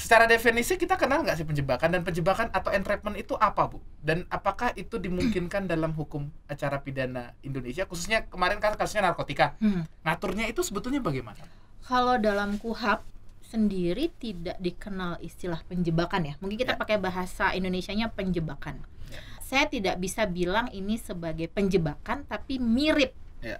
secara definisi kita kenal nggak sih penjebakan dan penjebakan atau entrapment itu apa bu dan apakah itu dimungkinkan dalam hukum acara pidana Indonesia khususnya kemarin kan kasusnya narkotika hmm. ngaturnya itu sebetulnya bagaimana kalau dalam kuhap sendiri tidak dikenal istilah penjebakan ya mungkin kita ya. pakai bahasa Indonesia nya penjebakan ya. saya tidak bisa bilang ini sebagai penjebakan tapi mirip ya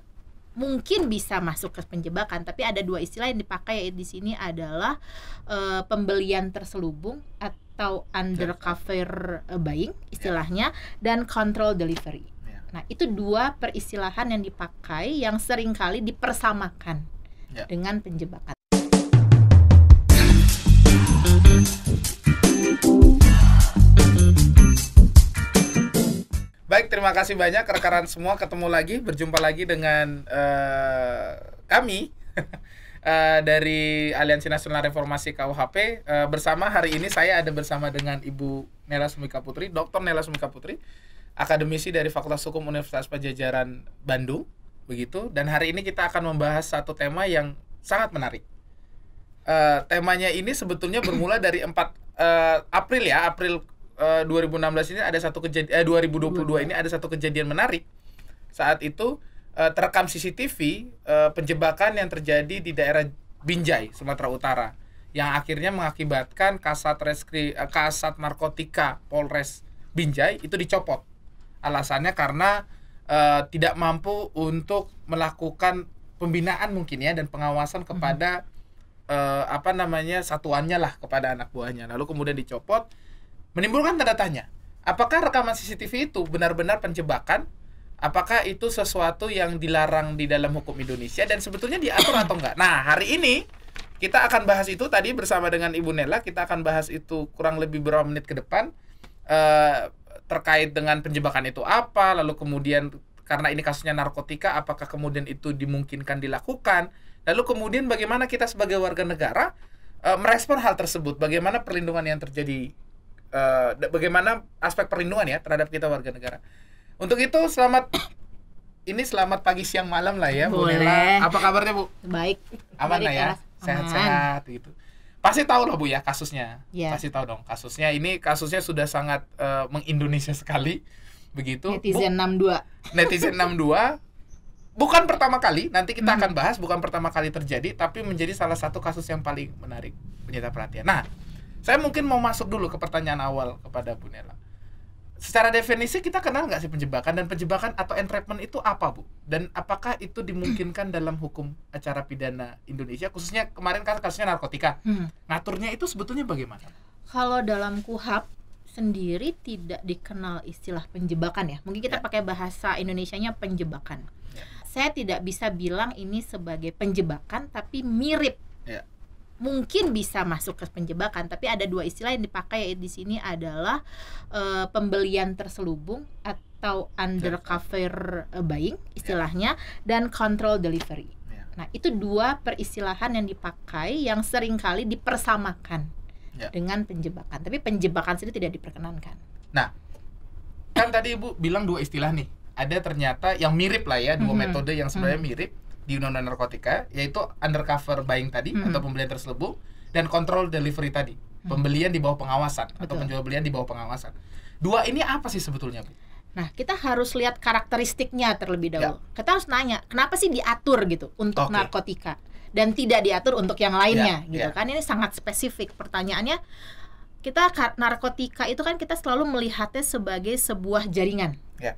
mungkin bisa masuk ke penjebakan tapi ada dua istilah yang dipakai di sini adalah uh, pembelian terselubung atau undercover eh, buying ya. istilahnya dan control delivery. Ya. Nah, itu dua peristilahan yang dipakai yang sering kali dipersamakan ya. dengan penjebakan. Baik, terima kasih banyak rekan rekan semua. Ketemu lagi, berjumpa lagi dengan uh, kami uh, dari Aliansi Nasional Reformasi KUHP. Uh, eh, bersama hari ini saya ada bersama dengan Ibu Nela Sumika Putri, Dr. Nela Sumika Putri, akademisi dari Fakultas Hukum Universitas Pajajaran Bandung, begitu. Dan hari ini kita akan membahas satu tema yang sangat menarik. Uh, temanya ini sebetulnya bermula dari 4 uh, April ya, April 2016 eh, ini ada satu kejadian eh 2022 ini ada satu kejadian menarik. Saat itu uh, terekam CCTV uh, eh, penjebakan yang terjadi di daerah Binjai, Sumatera Utara yang akhirnya mengakibatkan kasat reskri uh, kasat narkotika Polres Binjai itu dicopot. Alasannya karena uh, tidak mampu untuk melakukan pembinaan mungkin ya dan pengawasan kepada hmm. uh, apa namanya satuannya lah kepada anak buahnya. Lalu kemudian dicopot menimbulkan tanda tanya. Apakah rekaman CCTV itu benar-benar penjebakan? Apakah itu sesuatu yang dilarang di dalam hukum Indonesia dan sebetulnya diatur atau enggak? Nah, hari ini kita akan bahas itu tadi bersama dengan Ibu Nella Kita akan bahas itu kurang lebih berapa menit ke depan eh, terkait dengan penjebakan itu apa, lalu kemudian karena ini kasusnya narkotika, apakah kemudian itu dimungkinkan dilakukan? Lalu kemudian bagaimana kita sebagai warga negara eh, merespon hal tersebut? Bagaimana perlindungan yang terjadi uh, bagaimana aspek perlindungan ya terhadap kita warga negara. Untuk itu selamat ini selamat pagi siang malam lah ya Boleh. Bu Nela. Apa kabarnya Bu? Baik. Aman lah ya. Sehat-sehat gitu. Pasti tahu loh Bu ya kasusnya. Yeah. Pasti tahu dong kasusnya. Ini kasusnya sudah sangat uh, mengindonesia sekali begitu. Netizen Bu, 62. Netizen 62 bukan pertama kali nanti kita hmm. akan bahas bukan pertama kali terjadi tapi menjadi salah satu kasus yang paling menarik menyita perhatian nah saya mungkin mau masuk dulu ke pertanyaan awal kepada Bu Nela. Secara definisi kita kenal nggak sih penjebakan dan penjebakan atau entrapment itu apa Bu? Dan apakah itu dimungkinkan dalam hukum acara pidana Indonesia khususnya kemarin kan kasusnya narkotika. Hmm. Ngaturnya itu sebetulnya bagaimana? Kalau dalam KUHAP sendiri tidak dikenal istilah penjebakan ya. Mungkin kita ya. pakai bahasa Indonesia-nya penjebakan. Ya. Saya tidak bisa bilang ini sebagai penjebakan tapi mirip. Ya mungkin bisa masuk ke penjebakan tapi ada dua istilah yang dipakai di sini adalah uh, pembelian terselubung atau undercover eh, buying ya. istilahnya dan control delivery. Ya. Nah, itu dua peristilahan yang dipakai yang seringkali dipersamakan yeah. dengan penjebakan. Tapi penjebakan sendiri tidak diperkenankan. Nah, kan tadi Ibu bilang dua istilah nih. Ada ternyata yang mirip lah ya, dua mm -hmm. metode yang sebenarnya mm -hmm. mirip di undang-undang narkotika yaitu undercover buying tadi hmm. atau pembelian terselubung dan kontrol delivery tadi mm. pembelian di bawah pengawasan Betul. atau penjual belian di bawah pengawasan dua ini apa sih sebetulnya bu? Nah kita harus lihat karakteristiknya terlebih ya. dahulu ya. kita harus nanya kenapa sih diatur gitu untuk okay. narkotika dan tidak diatur untuk yang lainnya ya, gitu ya. kan ini sangat spesifik pertanyaannya kita narkotika itu kan kita selalu melihatnya sebagai sebuah jaringan. Ya.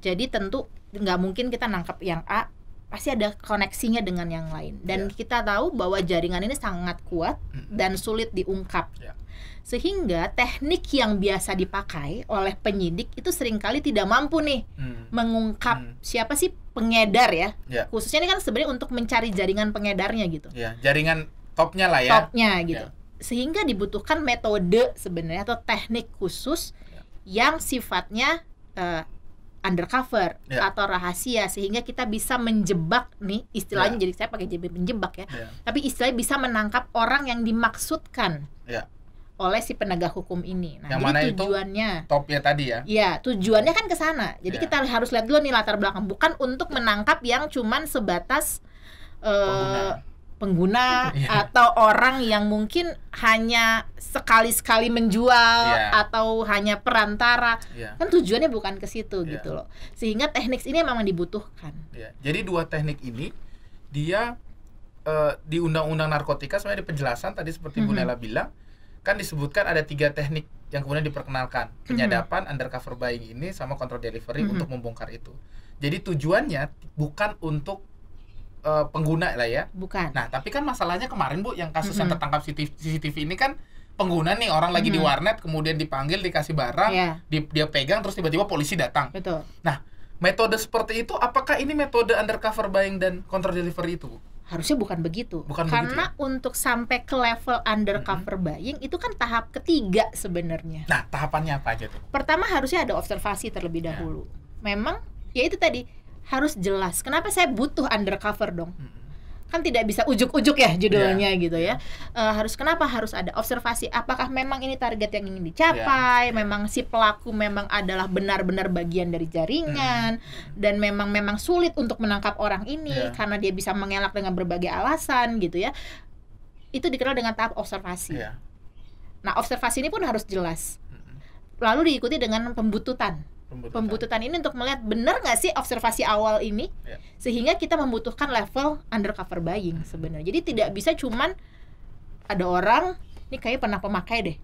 Jadi tentu nggak mungkin kita nangkap yang A pasti ada koneksinya dengan yang lain dan yeah. kita tahu bahwa jaringan ini sangat kuat dan sulit diungkap yeah. sehingga teknik yang biasa dipakai oleh penyidik itu seringkali tidak mampu nih mm. mengungkap mm. siapa sih pengedar ya yeah. khususnya ini kan sebenarnya untuk mencari jaringan pengedarnya gitu yeah. jaringan topnya lah ya topnya gitu yeah. sehingga dibutuhkan metode sebenarnya atau teknik khusus yeah. yang sifatnya eh, undercover yeah. atau rahasia sehingga kita bisa menjebak nih istilahnya yeah. jadi saya pakai jadi menjebak ya yeah. tapi istilahnya bisa menangkap orang yang dimaksudkan yeah. oleh si penegak hukum ini nah yang jadi mana tujuannya itu topnya tadi ya ya tujuannya kan ke sana jadi yeah. kita harus lihat dulu nih latar belakang bukan untuk menangkap yang cuman sebatas uh, pengguna iya. atau orang yang mungkin hanya sekali-sekali menjual yeah. atau hanya perantara yeah. kan tujuannya bukan ke situ yeah. gitu loh sehingga teknik ini memang dibutuhkan yeah. jadi dua teknik ini dia uh, di undang-undang narkotika sebenarnya di penjelasan tadi seperti mm -hmm. Bu mm-hmm. Nela bilang kan disebutkan ada tiga teknik yang kemudian diperkenalkan mm-hmm. penyadapan mm -hmm. undercover buying ini sama control delivery mm -hmm. untuk membongkar itu jadi tujuannya bukan untuk Eh, pengguna lah ya. Bukan. Nah, tapi kan masalahnya kemarin Bu yang kasus mm -hmm. yang tertangkap CCTV, ini kan pengguna nih orang lagi mm -hmm. di warnet kemudian dipanggil dikasih barang, yeah. di, dia pegang terus tiba-tiba polisi datang. Betul. Nah, metode seperti itu apakah ini metode undercover buying dan counter delivery itu Bu? harusnya bukan begitu bukan karena begitu ya? untuk sampai ke level undercover mm -hmm. buying itu kan tahap ketiga sebenarnya nah tahapannya apa aja tuh pertama harusnya ada observasi terlebih iya. dahulu Yeah. memang ya itu tadi harus jelas. Kenapa saya butuh undercover dong? kan tidak bisa ujuk-ujuk ya judulnya yeah. gitu ya uh, harus kenapa harus ada observasi apakah memang ini target yang ingin dicapai yeah. Iya. memang si pelaku memang adalah benar-benar bagian dari jaringan mm. dan memang memang sulit untuk menangkap orang ini yeah. karena dia bisa mengelak dengan berbagai alasan gitu ya itu dikenal dengan tahap observasi yeah. nah observasi ini pun harus jelas lalu diikuti dengan pembututan Pembututan pembututan ini untuk melihat benar nggak sih observasi awal ini yeah. sehingga kita membutuhkan level undercover buying sebenarnya jadi tidak bisa cuman ada orang ini kayak pernah pemakai deh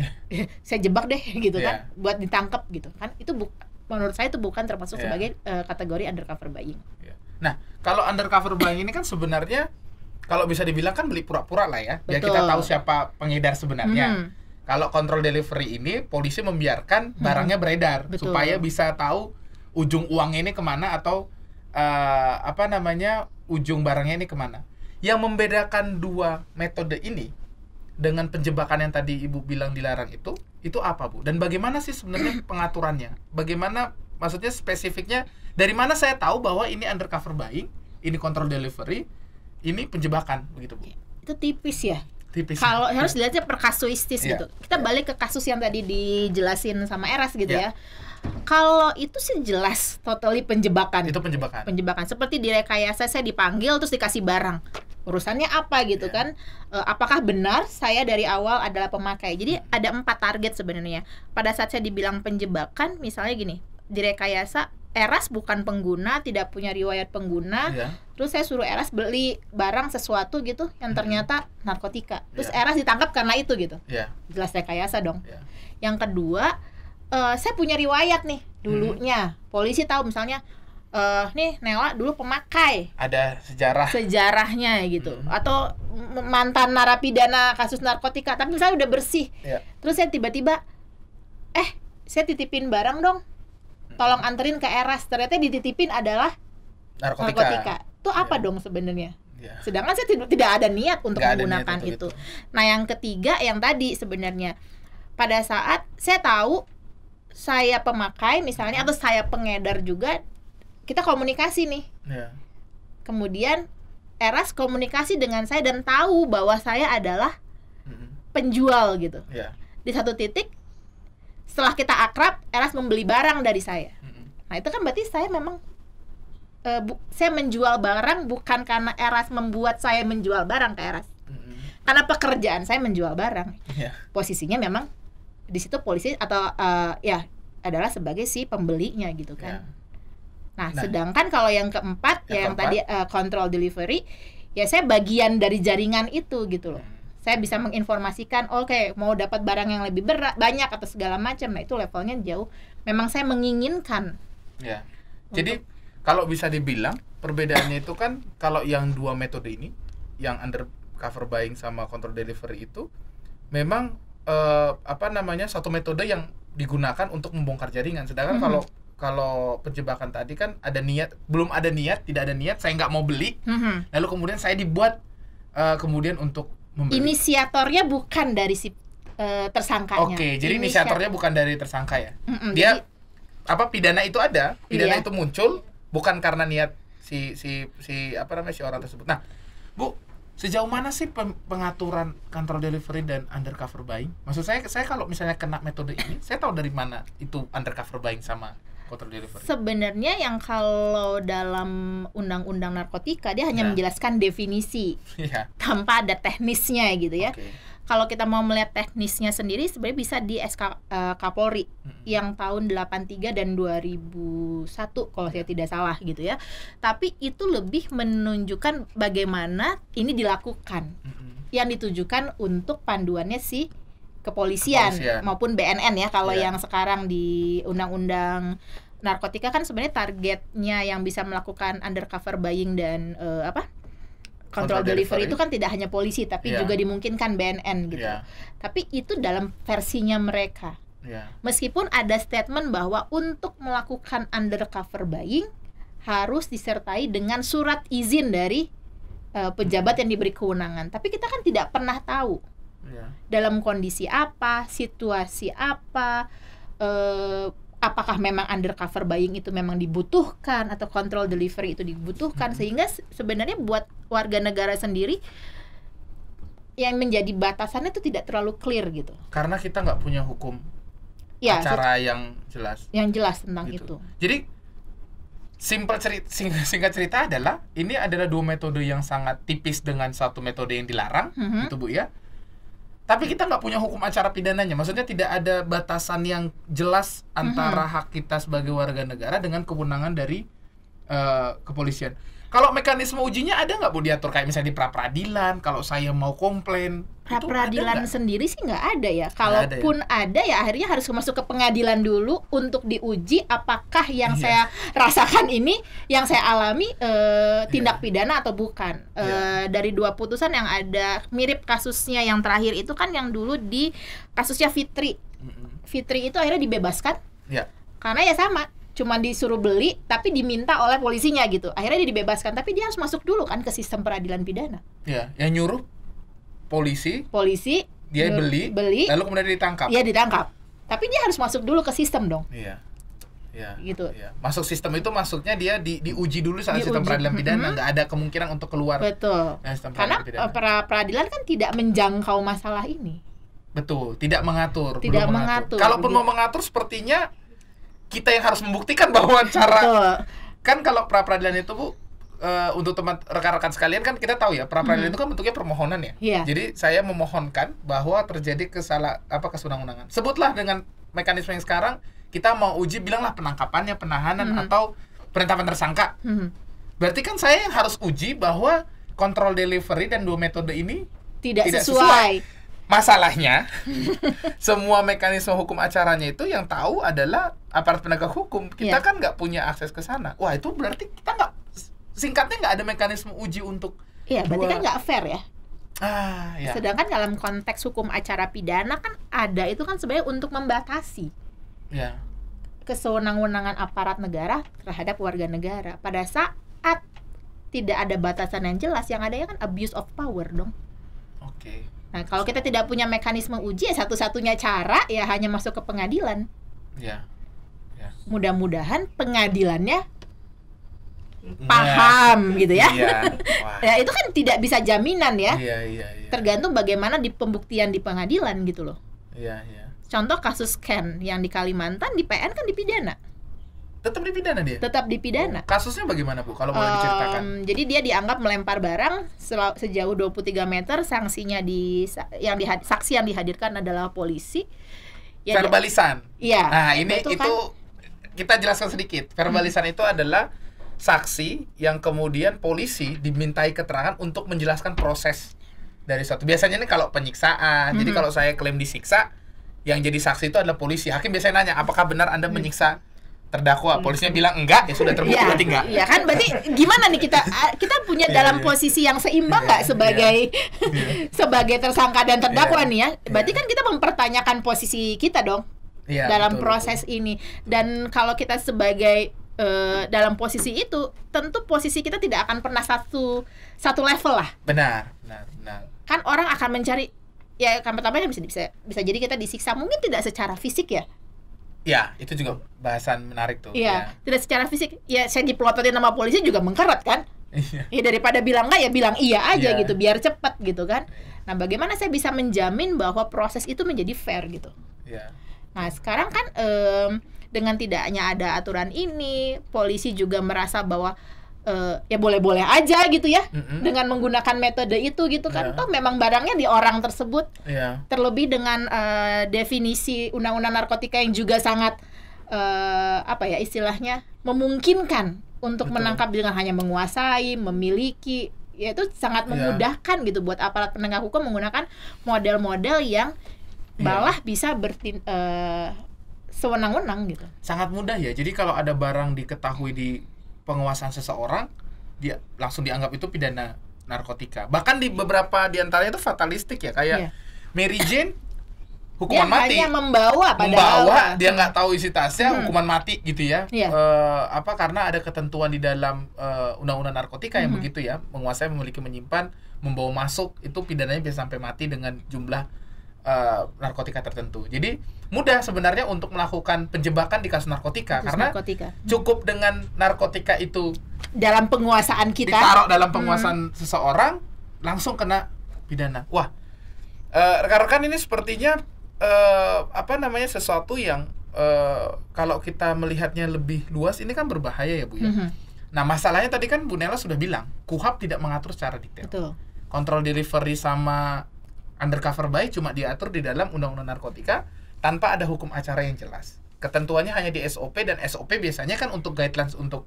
saya jebak deh gitu yeah. kan ya. buat ditangkap gitu kan itu bu menurut saya itu bukan termasuk yeah. sebagai uh, kategori undercover buying yeah. nah kalau undercover buying ini kan sebenarnya kalau bisa dibilang kan beli pura-pura lah ya Betul. biar kita tahu siapa pengedar sebenarnya hmm kalau kontrol delivery ini polisi membiarkan hmm. barangnya beredar Betul. supaya bisa tahu ujung uang ini kemana atau uh, apa namanya ujung barangnya ini kemana. Yang membedakan dua metode ini dengan penjebakan yang tadi ibu bilang dilarang itu itu apa bu? Dan bagaimana sih sebenarnya pengaturannya? Bagaimana maksudnya spesifiknya dari mana saya tahu bahwa ini undercover buying, ini kontrol delivery, ini penjebakan begitu bu? Itu tipis ya tipis. Kalau harus dilihatnya per kasuistis yeah. gitu. Kita yeah. balik ke kasus yang tadi dijelasin sama Eras gitu yeah. ya. Kalau itu sih jelas totally penjebakan. Itu penjebakan. Penjebakan. Seperti direkayasa saya dipanggil terus dikasih barang. Urusannya apa gitu yeah. kan? Eh, apakah benar saya dari awal adalah pemakai? Jadi ada empat target sebenarnya. Pada saat saya dibilang penjebakan, misalnya gini, direkayasa Eras bukan pengguna, tidak punya riwayat pengguna. Yeah. Terus saya suruh Eras beli barang sesuatu gitu yang hmm. ternyata narkotika. Terus yeah. Eras ditangkap karena itu gitu. Yeah. Jelas rekayasa dong. Yeah. Yang kedua, uh, saya punya riwayat nih dulunya. Hmm. Polisi tahu misalnya uh, nih Nela dulu pemakai. Ada sejarah. Sejarahnya gitu. Hmm. Atau mantan narapidana kasus narkotika, tapi saya udah bersih. Yeah. Terus saya tiba-tiba eh, saya titipin barang dong tolong anterin ke Eras ternyata dititipin adalah narkotika, narkotika. itu apa yeah. dong sebenarnya Yeah. Sedangkan saya tidak, tidak ada niat untuk Gak menggunakan niat itu. itu. Nah, yang ketiga yang tadi sebenarnya pada saat saya tahu saya pemakai misalnya atau saya pengedar juga kita komunikasi nih. Yeah. Kemudian Eras komunikasi dengan saya dan tahu bahwa saya adalah penjual gitu. Yeah. Di satu titik setelah kita akrab Eras membeli barang dari saya nah itu kan berarti saya memang e, bu, saya menjual barang bukan karena Eras membuat saya menjual barang ke Eras karena pekerjaan saya menjual barang iya. posisinya memang di situ polisi atau uh, ya adalah sebagai si pembelinya gitu kan iya. Nah, nah, sedangkan kalau yang keempat, yang yang tadi uh, control delivery, ya saya bagian dari jaringan itu gitu loh. Hmm saya bisa menginformasikan oh, oke okay, mau dapat barang yang lebih berat banyak atau segala macam nah itu levelnya jauh memang saya menginginkan ya untuk... jadi kalau bisa dibilang perbedaannya itu kan kalau yang dua metode ini yang undercover buying sama control delivery itu memang eh, apa namanya satu metode yang digunakan untuk membongkar jaringan sedangkan mm -hmm. kalau kalau penjebakan tadi kan ada niat belum ada niat tidak ada niat saya nggak mau beli mm -hmm. lalu kemudian saya dibuat uh, kemudian untuk memberi. Inisiatornya bukan dari si uh, tersangkanya. Oke, okay, jadi inisiatornya bukan dari tersangka ya. Mm -mm, Dia jadi, apa pidana itu ada, pidana iya. itu muncul bukan karena niat si si si apa namanya si orang tersebut. Nah, Bu, sejauh mana sih pengaturan control delivery dan undercover buying? Maksud saya saya kalau misalnya kena metode ini, saya tahu dari mana itu undercover buying sama Sebenarnya yang kalau dalam undang-undang narkotika dia hanya yeah. menjelaskan definisi yeah. tanpa ada teknisnya gitu ya. Okay. Kalau kita mau melihat teknisnya sendiri sebenarnya bisa di SK uh, eh, Kapolri mm-hmm. yang tahun 83 dan 2001 kalau saya iya. tidak salah gitu ya. Tapi itu lebih menunjukkan bagaimana ini dilakukan. Mm-hmm. Yang ditujukan untuk panduannya sih kepolisian, kepolisian. maupun BNN ya kalau yeah. yang sekarang di undang-undang narkotika kan sebenarnya targetnya yang bisa melakukan undercover buying dan uh, apa control delivery itu kan tidak hanya polisi tapi yeah. juga dimungkinkan BNN gitu. Yeah. Tapi itu dalam versinya mereka. Yeah. Meskipun ada statement bahwa untuk melakukan undercover buying harus disertai dengan surat izin dari uh, pejabat yang diberi kewenangan. Tapi kita kan tidak pernah tahu Ya. dalam kondisi apa situasi apa eh, apakah memang undercover buying itu memang dibutuhkan atau control delivery itu dibutuhkan hmm. sehingga sebenarnya buat warga negara sendiri yang menjadi batasannya itu tidak terlalu clear gitu karena kita nggak punya hukum ya, acara yang jelas yang jelas tentang gitu. itu jadi simple cerita singkat cerita adalah ini adalah dua metode yang sangat tipis dengan satu metode yang dilarang mm -hmm. itu bu ya tapi kita nggak punya hukum acara pidananya maksudnya tidak ada batasan yang jelas antara mm -hmm. hak kita sebagai warga negara dengan kewenangan dari uh, kepolisian kalau mekanisme ujinya ada nggak bu diatur kayak misalnya di pra peradilan? Kalau saya mau komplain, pra peradilan sendiri sih nggak ada ya. Kalaupun ada, ya? ada ya akhirnya harus masuk ke pengadilan dulu untuk diuji apakah yang iya. saya rasakan ini, yang saya alami e, tindak iya. pidana atau bukan. E, iya. Dari dua putusan yang ada mirip kasusnya yang terakhir itu kan yang dulu di kasusnya Fitri. Fitri itu akhirnya dibebaskan. iya. Karena ya sama cuma disuruh beli tapi diminta oleh polisinya gitu akhirnya dia dibebaskan tapi dia harus masuk dulu kan ke sistem peradilan pidana ya yang nyuruh polisi polisi dia nyuruh, eh, beli beli lalu kemudian ditangkap ya ditangkap tapi dia harus masuk dulu ke sistem dong iya Ya, gitu. Ya. Masuk sistem itu maksudnya dia di, diuji dulu saat di sistem uji. peradilan pidana, nggak -hmm. ada kemungkinan untuk keluar. Betul. Sistem Karena peradilan, eh, pra peradilan kan tidak menjangkau masalah ini. Betul, tidak mengatur. Tidak belum mengatur. mengatur. Kalaupun mau mengatur, sepertinya kita yang harus membuktikan bahwa cara kan kalau pra peradilan itu bu uh, untuk teman rekan-rekan sekalian kan kita tahu ya pra peradilan hmm. itu kan bentuknya permohonan ya. Yeah. Jadi saya memohonkan bahwa terjadi kesalah apa kesunang-unangan. Sebutlah dengan mekanisme yang sekarang kita mau uji bilanglah penangkapannya, penahanan hmm. atau penetapan tersangka. Hmm. Berarti kan saya yang harus uji bahwa kontrol delivery dan dua metode ini tidak, tidak sesuai. sesuai. Masalahnya, semua mekanisme hukum acaranya itu yang tahu adalah aparat penegak hukum. Kita yeah. kan nggak punya akses ke sana. Wah itu berarti kita nggak singkatnya nggak ada mekanisme uji untuk. Iya, yeah, berarti kan nggak fair ya. Ah, ya. Sedangkan dalam konteks hukum acara pidana kan ada itu kan sebenarnya untuk membatasi. Ya. Kesewenang-wenangan aparat negara terhadap warga negara. Pada saat tidak ada batasan yang jelas, yang ada ya kan abuse of power dong. Oke. Nah, kalau kita tidak punya mekanisme uji, ya satu-satunya cara ya hanya masuk ke pengadilan. Ya. ya. Mudah-mudahan pengadilannya nah, paham ya. gitu ya. Ya. ya itu kan tidak bisa jaminan ya. Iya, iya, iya. Tergantung bagaimana di pembuktian di pengadilan gitu loh. Iya, iya. Contoh kasus Ken yang di Kalimantan di PN kan dipidana. Tetap dipidana dia? Tetap dipidana. Oh, kasusnya bagaimana Bu kalau boleh diceritakan? Um, jadi dia dianggap melempar barang sejauh 23 meter, sanksinya di yang dihad, saksi yang dihadirkan adalah polisi. Ya, verbalisan. Iya. Nah, ini itu, kan, kita jelaskan sedikit. Verbalisan hmm. itu adalah saksi yang kemudian polisi dimintai keterangan untuk menjelaskan proses dari suatu. Biasanya ini kalau penyiksaan. Hmm. Jadi kalau saya klaim disiksa, yang jadi saksi itu adalah polisi. Hakim biasanya nanya, apakah benar Anda hmm. menyiksa terdakwa hmm. polisnya bilang enggak ya sudah terbukti iya. berarti enggak ya kan berarti gimana nih kita ah, kita punya iya, dalam iya. posisi yang seimbang nggak sebagai sebagai tersangka dan terdakwa nih ya berarti kan kita mempertanyakan posisi kita dong ya, dalam betul, proses betul. ini dan kalau kita sebagai uh, dalam posisi itu tentu posisi kita tidak akan pernah satu satu level lah benar benar benar kan orang akan mencari ya kan pertama bisa bisa bisa jadi kita disiksa mungkin tidak secara fisik ya Ya, itu juga bahasan menarik tuh. Iya, ya. tidak secara fisik. Ya, saya dipelototin sama polisi juga mengkeret kan. Iya. Ya daripada bilang enggak ya bilang iya aja yeah. gitu, biar cepat gitu kan. Nah, bagaimana saya bisa menjamin bahwa proses itu menjadi fair gitu. Iya. Nah, sekarang kan um, dengan tidaknya ada aturan ini, polisi juga merasa bahwa uh, ya boleh-boleh aja gitu ya mm-hmm. dengan menggunakan metode itu gitu kan yeah. toh memang barangnya di orang tersebut yeah. terlebih dengan uh, definisi undang-undang narkotika yang juga sangat uh, apa ya istilahnya memungkinkan untuk Betul. menangkap dengan hanya menguasai memiliki ya itu sangat iya. memudahkan yeah. gitu buat aparat penegak hukum menggunakan model-model yang iya. malah yeah. bisa bertin uh, sewenang-wenang gitu sangat mudah ya jadi kalau ada barang diketahui di penguasaan seseorang dia langsung dianggap itu pidana narkotika. Bahkan di beberapa diantaranya itu fatalistik ya kayak yeah. Mary Jane hukuman dia mati. Hanya membawa pada membawa awal. dia nggak tahu isi tasnya hmm. hukuman mati gitu ya. Yeah. Iya. Uh, apa karena ada ketentuan di dalam undang eh, undang-undang narkotika yang hmm. begitu ya menguasai memiliki menyimpan membawa masuk itu pidananya bisa sampai mati dengan jumlah Eh, narkotika tertentu. Jadi mudah sebenarnya untuk melakukan penjebakan di kasus narkotika kasus karena narkotika. cukup dengan narkotika itu dalam penguasaan kita ditaruh dalam penguasaan hmm. seseorang langsung kena pidana. Wah, eh, rekan-rekan uh, ini sepertinya uh, apa namanya sesuatu yang uh, kalau kita melihatnya lebih luas ini kan berbahaya ya bu ya. Mm -hmm. Nah masalahnya tadi kan Bu Nela sudah bilang Kuhap tidak mengatur secara detail. Kontrol delivery sama Undercover by cuma diatur di dalam undang-undang narkotika tanpa ada hukum acara yang jelas. Ketentuannya hanya di SOP dan SOP biasanya kan untuk guidelines untuk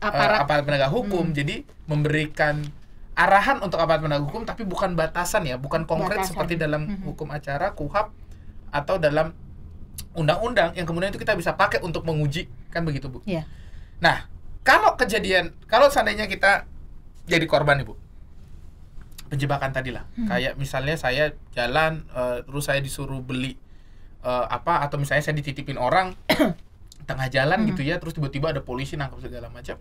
eh, aparat, uh, aparat penegak hukum. Hmm. Jadi memberikan arahan untuk aparat penegak hukum tapi bukan batasan ya, bukan konkret batasan. seperti dalam hmm. hukum acara, KUHAP atau dalam undang-undang yang kemudian itu kita bisa pakai untuk menguji kan begitu Bu. Yeah. Nah, kalau kejadian kalau seandainya kita jadi korban Ibu penjebakan tadi lah hmm. kayak misalnya saya jalan uh, terus saya disuruh beli uh, apa atau misalnya saya dititipin orang tengah jalan hmm. gitu ya terus tiba-tiba ada polisi nangkap segala macam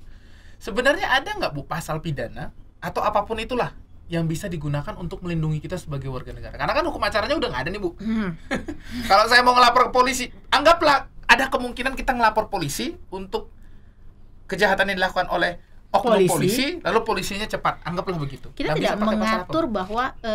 sebenarnya ada nggak bu pasal pidana atau apapun itulah yang bisa digunakan untuk melindungi kita sebagai warga negara karena kan hukum acaranya udah nggak ada nih bu hmm. kalau saya mau ngelapor ke polisi anggaplah ada kemungkinan kita ngelapor polisi untuk kejahatan yang dilakukan oleh oknum polisi. polisi lalu polisinya cepat anggaplah begitu kita nah, tidak mengatur bahwa e,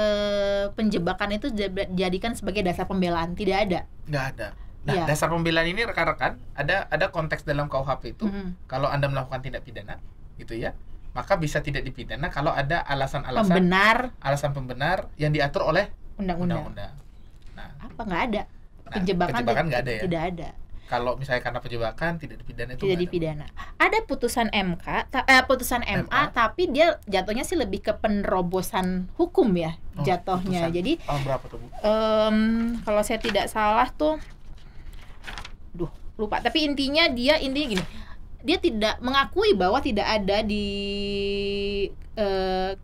penjebakan itu dijadikan sebagai dasar pembelaan tidak ada tidak ada nah ya. dasar pembelaan ini rekan-rekan ada ada konteks dalam KUHP itu mm -hmm. kalau anda melakukan tindak pidana gitu ya maka bisa tidak dipidana kalau ada alasan-alasan pembenar alasan pembenar yang diatur oleh undang-undang nah apa nggak ada nah, penjebakan, penjebakan tidak, ada ya? tidak ada kalau misalnya karena penjebakan tidak dipidana itu tidak dipidana. Ada. putusan MK, eh, putusan MA, MA tapi dia jatuhnya sih lebih ke penerobosan hukum ya oh, jatuhnya. Putusan. Jadi oh, berapa tuh Bu? Um, kalau saya tidak salah tuh duh, lupa. Tapi intinya dia intinya gini. Dia tidak mengakui bahwa tidak ada di uh,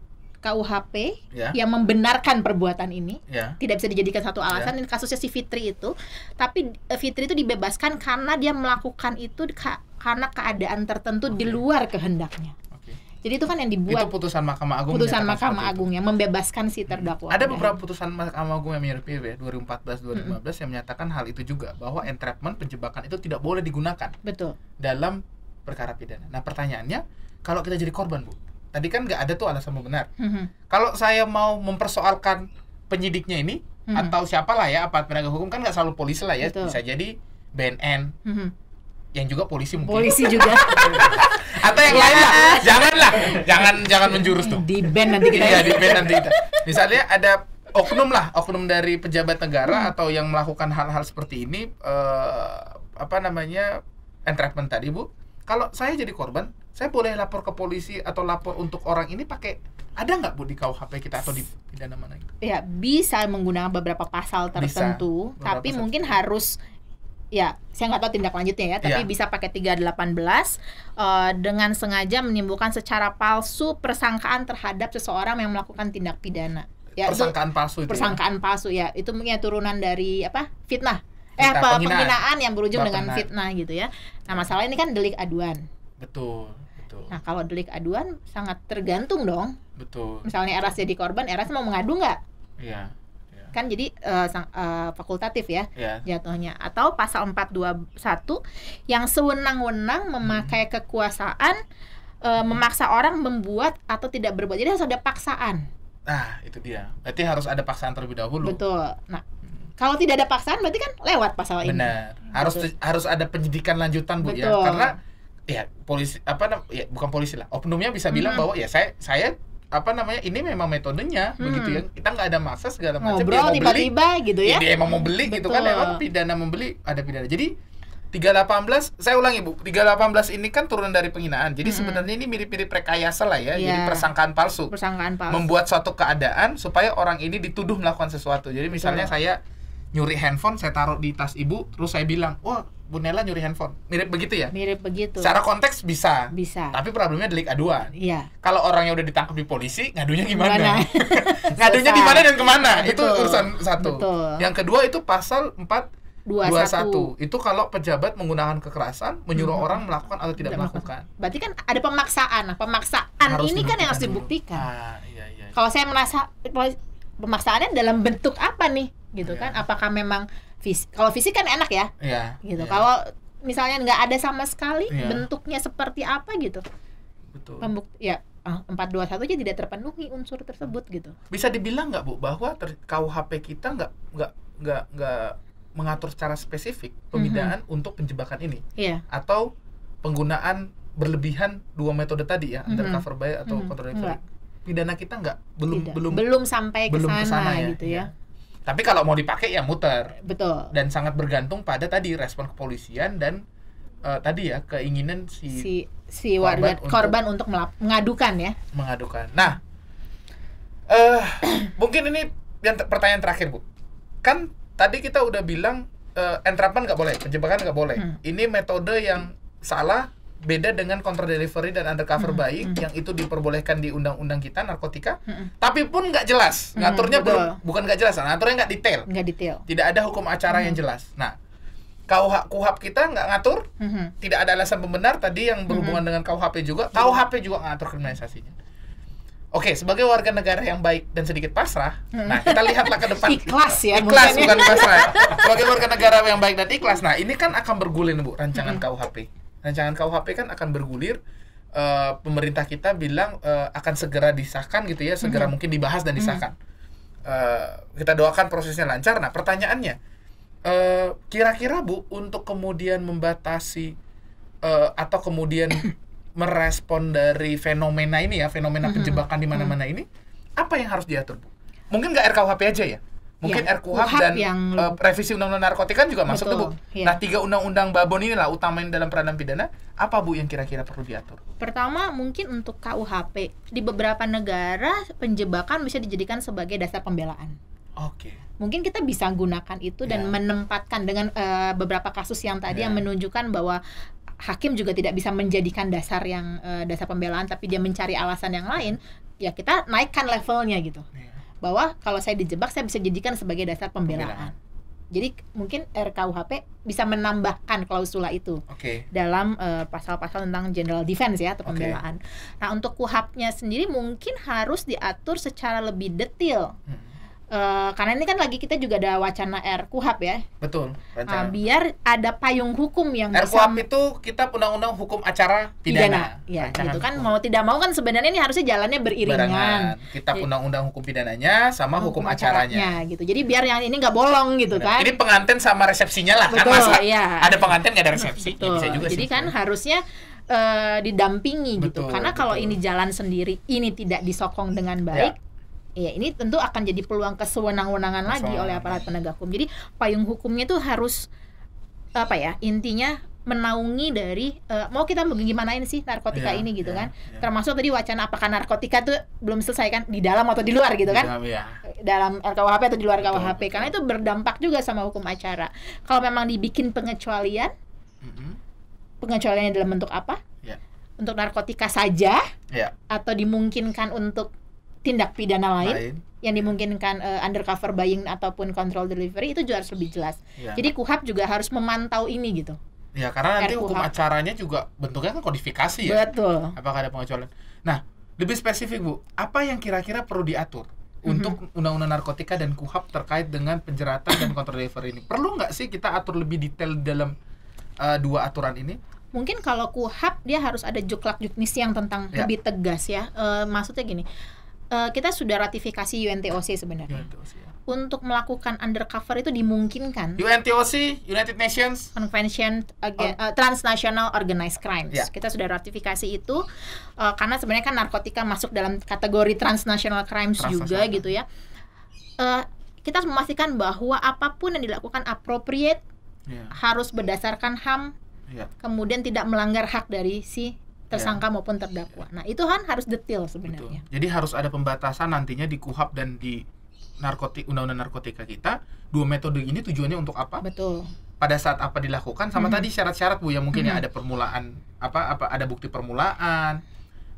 KUHP yeah. yang membenarkan perbuatan ini yeah. tidak bisa dijadikan satu ya. alasan yeah. kasusnya si Fitri itu tapi eh, Fitri itu dibebaskan karena dia melakukan itu karena keadaan tertentu okay. di luar kehendaknya okay. jadi itu kan yang dibuat itu putusan Mahkamah Agung putusan Mahkamah Agung yang membebaskan si terdakwa ada beberapa putusan Mahkamah Agung yang mirip mirip ya 2014 2015 hmm. yang menyatakan hal itu juga bahwa entrapment penjebakan itu tidak boleh digunakan betul dalam perkara pidana nah pertanyaannya kalau kita jadi korban bu Tadi kan nggak ada tuh alasan benar. Hmm. Kalau saya mau mempersoalkan penyidiknya ini hmm. atau siapalah ya aparat penegak hukum kan nggak selalu polisi lah ya, Betul. bisa jadi BNN. Hmm yang juga polisi mungkin polisi juga atau yang lain lah janganlah jangan jangan menjurus tuh di band nanti kita Iya di band nanti kita misalnya ada oknum lah oknum dari pejabat negara hmm. atau yang melakukan hal-hal seperti ini uh, apa namanya entrapment tadi bu kalau saya jadi korban saya boleh lapor ke polisi atau lapor untuk orang ini pakai ada nggak bu di KUHP kita atau di pidana mana? Ya bisa menggunakan beberapa pasal tertentu, bisa, tapi pasal mungkin harus ya saya nggak tahu tindak lanjutnya ya tapi ya. bisa pakai 318 uh, eh, dengan sengaja menimbulkan secara palsu persangkaan terhadap seseorang yang melakukan tindak pidana ya persangkaan itu, palsu itu ya? persangkaan ya? palsu ya itu mungkin ya, turunan dari apa fitnah eh apa penghinaan, yang berujung Bapak dengan fitnah gitu ya nah ya. masalah ini kan delik aduan betul Betul. Nah kalau delik aduan sangat tergantung dong. Betul. Misalnya Eras jadi korban, Eras mau mengadu nggak? Iya. Ya. Kan jadi uh, sang, uh, fakultatif ya, ya jatuhnya. Atau pasal 421 yang sewenang-wenang hmm. memakai hmm. kekuasaan uh, memaksa orang membuat atau tidak berbuat. Jadi harus ada paksaan. Nah itu dia. Berarti harus ada paksaan terlebih dahulu. Betul. Nah hmm. kalau tidak ada paksaan berarti kan lewat pasal Benar. ini. Benar. Harus harus ada penyidikan lanjutan bu ya. Betul. ya. Karena ya polisi apa ya bukan polisi lah oknumnya bisa bilang hmm. bahwa ya saya saya apa namanya ini memang metodenya hmm. begitu ya kita nggak ada masa segala macam ngobrol tiba-tiba gitu ya dia emang mau beli Betul. gitu kan emang pidana membeli ada pidana jadi 318 saya ulangi Bu 318 ini kan turun dari penghinaan jadi hmm. sebenarnya ini mirip-mirip rekayasa lah ya yeah. jadi iya. persangkaan palsu persangkaan palsu membuat suatu keadaan supaya orang ini dituduh melakukan sesuatu jadi misalnya Betul. saya nyuri handphone saya taruh di tas ibu terus saya bilang wah Bu nyuri handphone. Mirip begitu ya? Mirip begitu. Secara konteks bisa. Bisa. Tapi problemnya delik aduan. Iya. Kalau orangnya udah ditangkap di polisi, ngadunya gimana? ngadunya di mana dan kemana? Betul. Itu urusan satu. Betul. Yang kedua itu pasal empat dua satu itu kalau pejabat menggunakan kekerasan menyuruh hmm. orang melakukan atau tidak, tidak melakukan. melakukan berarti kan ada pemaksaan nah, pemaksaan harus ini kan yang harus dibuktikan ah, iya, iya, iya, kalau saya merasa pemaksaannya dalam bentuk apa nih gitu iya. kan apakah memang fisik kalau fisik kan enak ya yeah, gitu yeah. kalau misalnya nggak ada sama sekali yeah. bentuknya seperti apa gitu betul pembuk ya eh, empat dua satu aja tidak terpenuhi unsur tersebut gitu bisa dibilang nggak bu bahwa ter KUHP kita nggak nggak nggak nggak mengatur secara spesifik pembinaan mm -hmm. untuk penjebakan ini yeah. atau penggunaan berlebihan dua metode tadi ya mm -hmm. cover by atau mm -hmm. pidana kita nggak belum tidak. belum belum sampai ke sana ya. gitu ya, ya. Tapi kalau mau dipakai ya muter. Betul. Dan sangat bergantung pada tadi respon kepolisian dan uh, tadi ya keinginan si si, si warga korban, korban untuk, mengadukan ya. Mengadukan. Nah, uh, mungkin ini yang pertanyaan terakhir bu. Kan tadi kita udah bilang uh, entrapment nggak boleh, penjebakan nggak boleh. Hmm. Ini metode yang salah beda dengan counter delivery dan undercover hmm, baik hmm. yang itu diperbolehkan di undang-undang kita narkotika hmm. tapi pun nggak jelas ngaturnya hmm, bukan nggak jelas ngaturnya nggak detail nggak detail tidak ada hukum acara hmm. yang jelas nah kuhap kita nggak ngatur hmm. tidak ada alasan pembenar tadi yang berhubungan hmm. dengan KUHP juga KUHP juga ngatur kriminalisasinya Oke, sebagai warga negara yang baik dan sedikit pasrah, hmm. nah kita lihatlah ke depan. Ikhlas ya, ikhlas bukan pasrah. Sebagai warga negara yang baik dan ikhlas, nah ini kan akan bergulir bu rancangan hmm. KUHP rancangan KUHP kan akan bergulir uh, pemerintah kita bilang uh, akan segera disahkan gitu ya, segera mm -hmm. mungkin dibahas dan mm-hmm. disahkan. Mm -hmm. uh, kita doakan prosesnya lancar. Nah, pertanyaannya, kira-kira uh, Bu, untuk kemudian membatasi uh, atau kemudian merespon dari fenomena ini ya, fenomena mm-hmm. penjebakan mm -hmm. di mana-mana mm-hmm. ini, apa yang harus diatur, Bu? Mungkin nggak RKUHP aja ya? mungkin ya, RKUHP dan yang... uh, revisi undang-undang narkotika kan juga masuk tuh Bu. Ya. Nah, tiga undang-undang babon ini lah, utamanya dalam peranan pidana, apa Bu yang kira-kira perlu diatur? Pertama, mungkin untuk KUHP di beberapa negara penjebakan bisa dijadikan sebagai dasar pembelaan. Oke. Okay. Mungkin kita bisa gunakan itu dan ya. menempatkan dengan uh, beberapa kasus yang tadi ya. yang iya. menunjukkan bahwa hakim juga tidak bisa menjadikan dasar yang uh, dasar pembelaan tapi dia mencari alasan yang lain, ya kita naikkan levelnya gitu. Ya bahwa kalau saya dijebak saya bisa jadikan sebagai dasar pembelaan. pembelaan. Jadi mungkin RKUHP bisa menambahkan klausula itu okay. dalam eh, pasal-pasal uh, tentang general defense ya atau pembelaan. Nah untuk kuhapnya sendiri mungkin harus diatur secara lebih detail. Hmm Eh, karena ini kan lagi kita juga ada wacana RKUHP ya. Betul. Rencana. Ah, uh, biar ada payung hukum yang RKUHP bisa... itu kita undang-undang hukum acara pidana. Iya, Ya, gitu kan mau tidak mau kan sebenarnya ini harusnya jalannya beriringan. Barangan. Kita undang-undang hukum pidananya sama hukum, hukum acaranya. acaranya. gitu. Jadi biar yang ini nggak bolong gitu kan. Ini pengantin sama resepsinya lah kan? Betul, kan masa iya. ada pengantin nggak ada resepsi. Ya, betul. Ya, bisa juga Jadi sih. kan harusnya uh, didampingi gitu. betul, gitu. Karena betul. kalau ini jalan sendiri, ini tidak disokong dengan ya. baik, Iya, ini tentu akan jadi peluang kesewenang-wenangan lagi oleh aparat penegak hukum. Jadi payung hukumnya itu harus apa ya? Intinya menaungi dari uh, mau kita gimanain sih narkotika yeah, ini gitu yeah, kan yeah. termasuk tadi wacana apakah narkotika itu belum selesai kan di dalam atau di luar gitu kan dalam, yeah. dalam RKUHP atau di luar betul, KUHP betul. karena itu berdampak juga sama hukum acara kalau memang dibikin pengecualian mm-hmm. pengecualiannya dalam bentuk apa yeah. untuk narkotika saja yeah. atau dimungkinkan untuk tindak pidana lain, lain yang dimungkinkan uh, undercover buying ataupun control delivery itu juga harus lebih jelas. Ya. Jadi KUHAP juga harus memantau ini gitu. Ya karena nanti RKUHAP. hukum acaranya juga bentuknya kan kodifikasi ya. Betul. Apakah ada pengecualian? Nah, lebih spesifik Bu, apa yang kira-kira perlu diatur mhm. untuk undang-undang narkotika dan KUHAP terkait dengan penjeratan dan control delivery ini? Perlu nggak sih kita atur lebih detail dalam uh, dua aturan ini? mungkin kalau Kuhap dia harus ada juklak juknis yang tentang ya. lebih tegas ya. E, maksudnya gini, Eh, kita sudah ratifikasi UNTOC sebenarnya. Ya. Untuk melakukan undercover itu dimungkinkan. UNTOC, United Nations Convention Against uh, eh, Transnational Organized Crimes. Yeah. Kita sudah ratifikasi itu uh, karena sebenarnya kan narkotika masuk dalam kategori transnational crimes juga gitu ya. Uh, kita harus memastikan bahwa apapun yang dilakukan appropriate yeah. harus berdasarkan HAM. Yeah. Kemudian tidak melanggar hak dari si tersangka yeah. maupun terdakwa. Nah, itu kan harus detail sebenarnya. Betul. Jadi harus ada pembatasan nantinya di KUHAP dan di narkotik undang-undang narkotika kita dua metode ini tujuannya untuk apa? Betul. Pada saat apa dilakukan sama -hmm. tadi syarat-syarat Bu yang mungkin ya -hmm. ya ada permulaan apa apa ada bukti permulaan.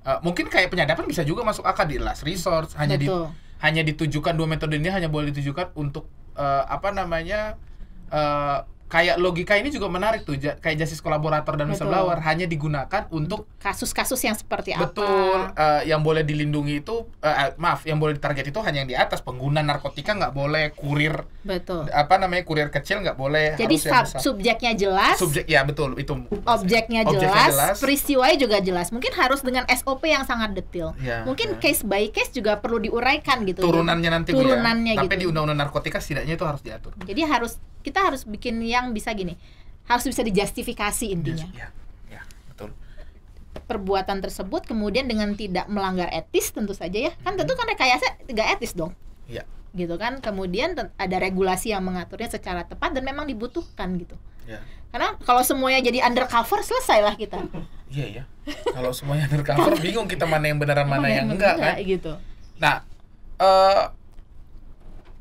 Uh, mungkin kayak penyadapan bisa juga masuk akal di last resort hanya Betul. di hanya ditujukan dua metode ini hanya boleh ditujukan untuk uh, apa namanya eh, kayak logika ini juga menarik tuh kayak justice kolaborator dan whistleblower hanya digunakan untuk kasus-kasus yang seperti betul, apa betul uh, yang boleh dilindungi itu uh, maaf yang boleh ditarget itu hanya yang di atas pengguna narkotika nggak boleh kurir betul apa namanya kurir kecil nggak boleh jadi sub subjeknya jelas subjek ya betul itu objeknya, objeknya jelas, jelas peristiwanya juga jelas mungkin harus dengan SOP yang sangat detail ya, mungkin ya. case by case juga perlu diuraikan gitu turunannya nanti ya. turunannya ya. tapi gitu. di undang-undang narkotika setidaknya itu harus diatur jadi harus kita harus bikin yang bisa gini harus bisa dijustifikasi intinya yes, iya, iya, yeah. perbuatan tersebut kemudian dengan tidak melanggar etis tentu saja ya kan tentu hmm. kan rekayasa tidak etis dong ya. gitu kan kemudian ada regulasi yang mengaturnya secara tepat dan memang dibutuhkan gitu ya. karena kalau semuanya jadi undercover selesailah kita iya iya kalau semuanya undercover bingung kita mana yang benar mana, yang, yang enggak, enggak kan gitu nah uh,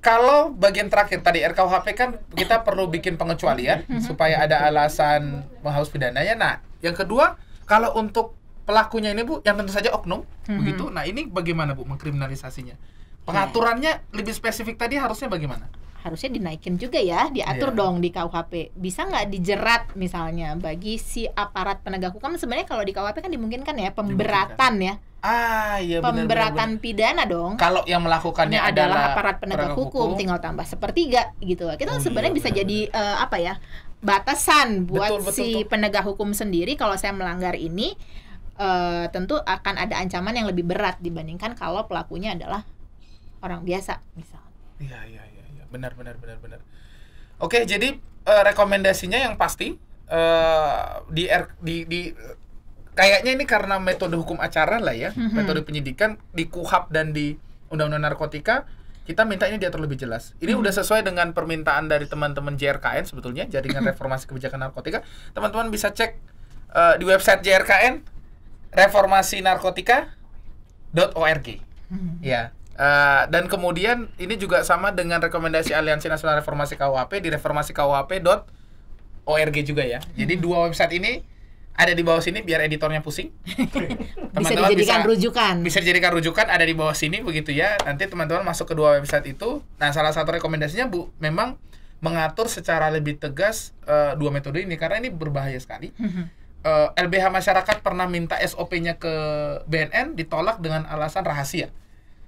kalau bagian terakhir tadi RKUHP kan kita perlu bikin pengecualian mhm. supaya ada alasan menghapus pidananya. Nah, yang kedua kalau untuk pelakunya ini Bu, yang tentu saja oknum, -hmm. begitu. Nah, ini bagaimana Bu mengkriminalisasinya? Pengaturannya lebih spesifik tadi harusnya bagaimana? Harusnya dinaikin juga ya, diatur yeah. dong di KUHP. Bisa nggak dijerat misalnya bagi si aparat penegak hukum? Sebenarnya kalau di KUHP kan dimungkinkan ya pemberatan dimungkinkan. ya Ah, iya Pemberatan bener, bener, pidana dong. Kalau yang melakukannya adalah, aparat penegak hukum, hukum, tinggal tambah sepertiga gitu. Kita oh, sebenarnya iya, bisa bener. jadi uh, apa ya? batasan buat betul, betul, si betul. penegak hukum sendiri kalau saya melanggar ini uh, tentu akan ada ancaman yang lebih berat dibandingkan kalau pelakunya adalah orang biasa misalnya. Iya, iya, iya, ya. benar benar benar benar. Oke, jadi uh, rekomendasinya yang pasti uh, di, R, di di kayaknya ini karena metode hukum acara lah ya, mm-hmm. metode penyidikan di KUHAP dan di Undang-Undang Narkotika kita minta ini dia terlebih jelas. Ini hmm. udah sesuai dengan permintaan dari teman-teman JRKN sebetulnya Jaringan mhm. Reformasi Kebijakan Narkotika. Teman-teman bisa cek uh, di website JRKN reformasi narkotika.org. Hmm. Ya. Uh, dan kemudian ini juga sama dengan rekomendasi Aliansi Nasional Reformasi KUHP di reformasi KUHP.org juga ya. Hmm. Jadi mhm. dua website ini ada di bawah sini biar editornya pusing. teman-teman bisa dijadikan bisa, rujukan. Bisa dijadikan rujukan ada di bawah sini begitu ya. Nanti teman-teman masuk ke dua website itu. Nah, salah satu rekomendasinya Bu memang mengatur secara lebih tegas uh, dua metode ini karena ini berbahaya sekali. uh, mm-hmm. eh, LBH masyarakat pernah minta SOP-nya ke BNN ditolak dengan alasan rahasia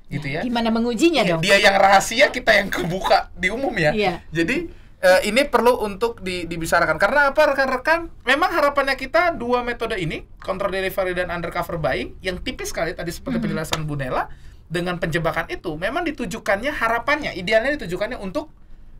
gitu nah, ya. Gimana mengujinya iya, dong? Dia yang rahasia, kita yang kebuka di umum ya. Iya. Jadi uh, ini perlu untuk di, dibicarakan karena apa rekan-rekan memang harapannya kita dua metode ini counter delivery dan undercover buying yang tipis sekali tadi seperti hmm. penjelasan Bu Nela dengan penjebakan itu memang ditujukannya harapannya idealnya ditujukannya untuk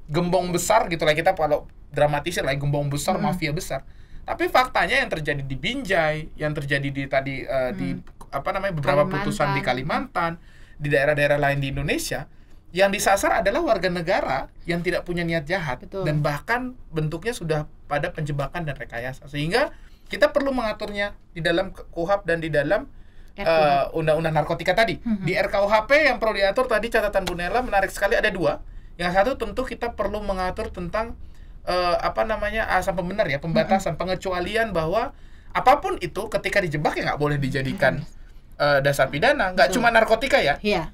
gembong besar gitu lah kita kalau dramatisir lagi gembong besar hmm. mafia besar tapi faktanya yang terjadi di Binjai yang terjadi di tadi uh, hmm. di apa namanya beberapa Kalimantan. putusan di Kalimantan di daerah-daerah lain di Indonesia yang disasar adalah warga negara yang tidak punya niat jahat Betul. dan bahkan bentuknya sudah pada penjebakan dan rekayasa sehingga kita perlu mengaturnya di dalam KUHAP dan di dalam eh, undang-undang uh, narkotika tadi mm-hmm. di RKUHP yang perlu diatur tadi catatan Bu Nela menarik sekali ada dua yang satu tentu kita perlu mengatur tentang uh, apa namanya asam pembenar ya pembatasan mm-hmm. pengecualian bahwa apapun itu ketika dijebak ya nggak boleh dijadikan mm-hmm. uh, dasar pidana nggak cuma narkotika ya yeah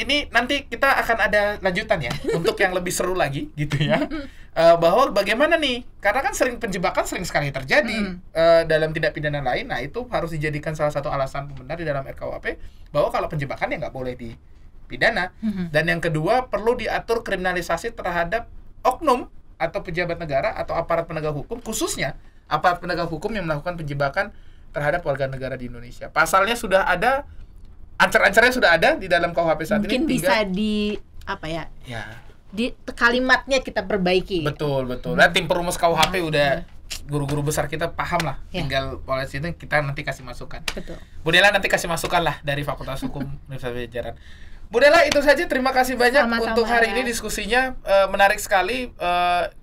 ini nanti kita akan ada lanjutan ya untuk yang lebih seru lagi gitu ya uh, bahwa bagaimana nih karena kan sering penjebakan sering sekali terjadi mm. uh, dalam tindak pidana lain nah itu harus dijadikan salah satu alasan pembenar di dalam RKUHP bahwa kalau penjebakan ya nggak boleh dipidana mm-hmm. dan yang kedua perlu diatur kriminalisasi terhadap oknum atau pejabat negara atau aparat penegak hukum khususnya aparat penegak hukum yang melakukan penjebakan terhadap warga negara di Indonesia pasalnya sudah ada ancer-ancernya sudah ada di dalam KUHP saat Mungkin ini. Mungkin bisa di apa ya? Ya. Di kalimatnya kita perbaiki. Betul, betul. Nah, tim perumus KUHP nah, udah guru-guru besar kita paham lah ya. tinggal oleh sini kita nanti kasih masukan betul Bu nanti kasih masukan lah dari Fakultas Hukum Universitas Jajaran Bu Dela itu saja terima kasih banyak Sama -sama untuk hari ya. ini diskusinya e, menarik sekali E,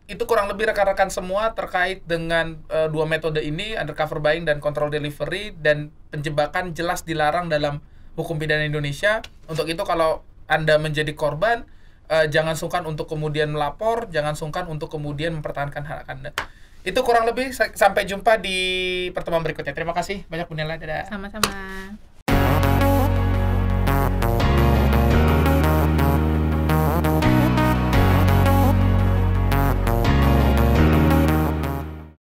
itu kurang lebih rekan-rekan semua terkait dengan e, dua metode ini undercover buying dan control delivery dan penjebakan jelas dilarang dalam hukum pidana Indonesia. Untuk itu kalau Anda menjadi korban, uh, jangan sungkan untuk kemudian melapor, jangan sungkan untuk kemudian mempertahankan hak Anda. Itu kurang lebih sampai jumpa di pertemuan berikutnya. Terima kasih banyak Bu Nela. Dadah. Sama-sama.